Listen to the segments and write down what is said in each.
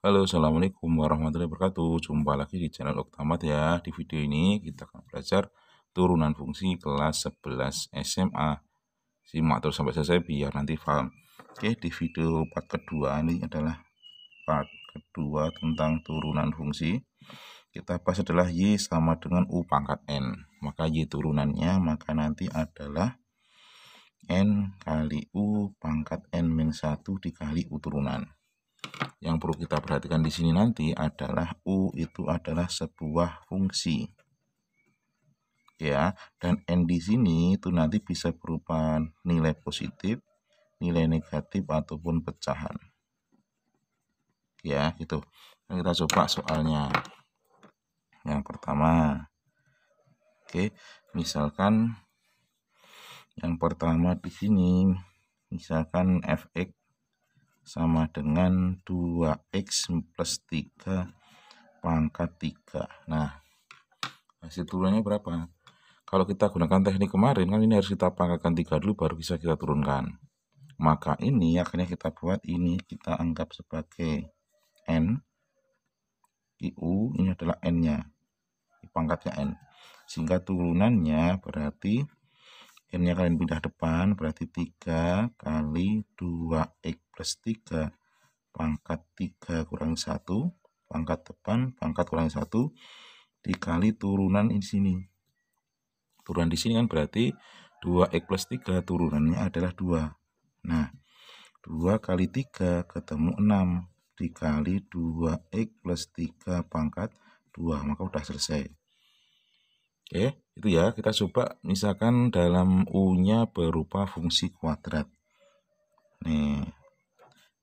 Halo, Assalamualaikum warahmatullahi wabarakatuh. Jumpa lagi di channel Oktamat ya. Di video ini kita akan belajar turunan fungsi kelas 11 SMA. Simak terus sampai selesai biar nanti paham. Oke, di video part kedua ini adalah part kedua tentang turunan fungsi. Kita bahas adalah Y sama dengan U pangkat N. Maka Y turunannya maka nanti adalah N kali U pangkat N-1 dikali U turunan. Yang perlu kita perhatikan di sini nanti adalah U itu adalah sebuah fungsi. Ya, dan N di sini itu nanti bisa berupa nilai positif, nilai negatif, ataupun pecahan. Ya, gitu. Nah, kita coba soalnya. Yang pertama, oke, misalkan yang pertama di sini, misalkan fx sama dengan 2x plus 3 pangkat 3. Nah, hasil turunannya berapa? Kalau kita gunakan teknik kemarin, kan ini harus kita pangkatkan 3 dulu baru bisa kita turunkan. Maka ini akhirnya kita buat, ini kita anggap sebagai N. U ini adalah N-nya, pangkatnya N. Sehingga turunannya berarti M-nya kalian pindah depan, berarti 3 kali 2X plus 3 pangkat 3 kurang 1, pangkat depan, pangkat kurang 1, dikali turunan di sini. Turunan di sini kan berarti 2X plus 3 turunannya adalah 2. Nah, 2 kali 3 ketemu 6 dikali 2x plus 3 pangkat 2 maka udah selesai Oke, itu ya. Kita coba misalkan dalam U-nya berupa fungsi kuadrat. Nih,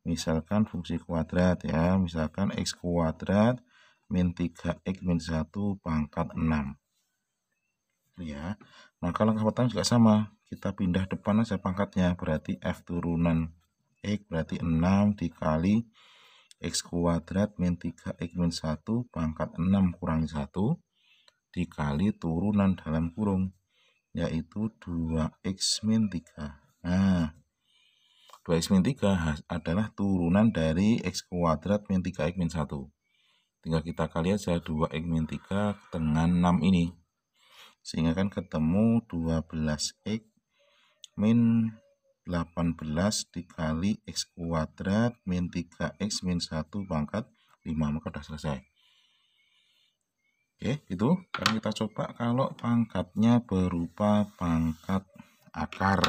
misalkan fungsi kuadrat ya. Misalkan X kuadrat min 3X min 1 pangkat 6 ya. Maka nah, langkah pertama juga sama, kita pindah depan aja pangkatnya, berarti F turunan X berarti 6 dikali X kuadrat min 3X min 1 pangkat 6 kurangi 1 dikali turunan dalam kurung yaitu 2x min 3 nah 2x min 3 adalah turunan dari x kuadrat min 3x min 1 tinggal kita kali aja 2x min 3 dengan 6 ini sehingga kan ketemu 12x min 18 dikali x kuadrat min 3x min 1 pangkat 5 maka sudah selesai Oke, itu. Sekarang kita coba kalau pangkatnya berupa pangkat akar.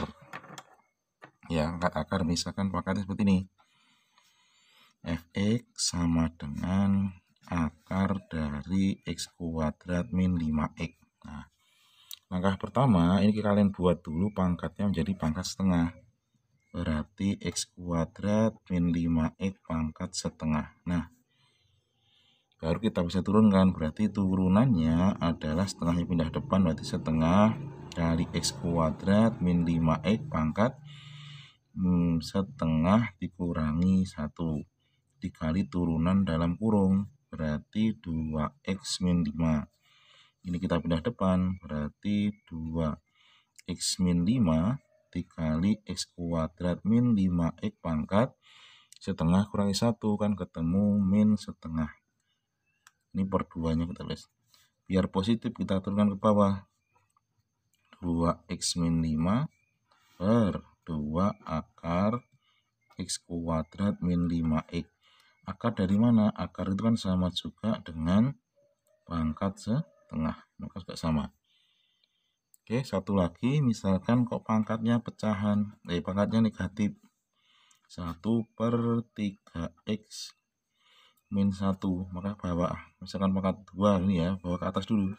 Ya, pangkat akar misalkan pangkatnya seperti ini. Fx sama dengan akar dari x kuadrat min 5x. Nah, langkah pertama ini kalian buat dulu pangkatnya menjadi pangkat setengah. Berarti x kuadrat min 5x pangkat setengah. Nah, baru kita bisa turunkan berarti turunannya adalah setengahnya pindah depan berarti setengah kali x kuadrat min 5x pangkat hmm, setengah dikurangi satu dikali turunan dalam kurung berarti 2x min 5 ini kita pindah depan berarti 2x min 5 dikali x kuadrat min 5x pangkat setengah kurangi satu kan ketemu min setengah ini per 2 nya kita tulis biar positif kita turunkan ke bawah 2x min 5 per 2 akar x kuadrat min 5x akar dari mana? akar itu kan sama juga dengan pangkat setengah maka juga sama oke satu lagi misalkan kok pangkatnya pecahan eh pangkatnya negatif 1 per 3x min 1 maka bawa misalkan pangkat 2 ini ya bawa ke atas dulu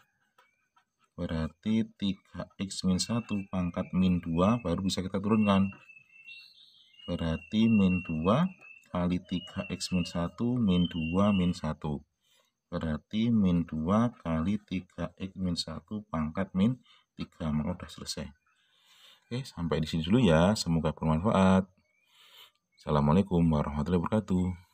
berarti 3x min 1 pangkat min 2 baru bisa kita turunkan berarti min 2 kali 3x min 1 min 2 min 1 berarti min 2 kali 3x min 1 pangkat min 3 maka sudah selesai Oke, sampai di sini dulu ya. Semoga bermanfaat. Assalamualaikum warahmatullahi wabarakatuh.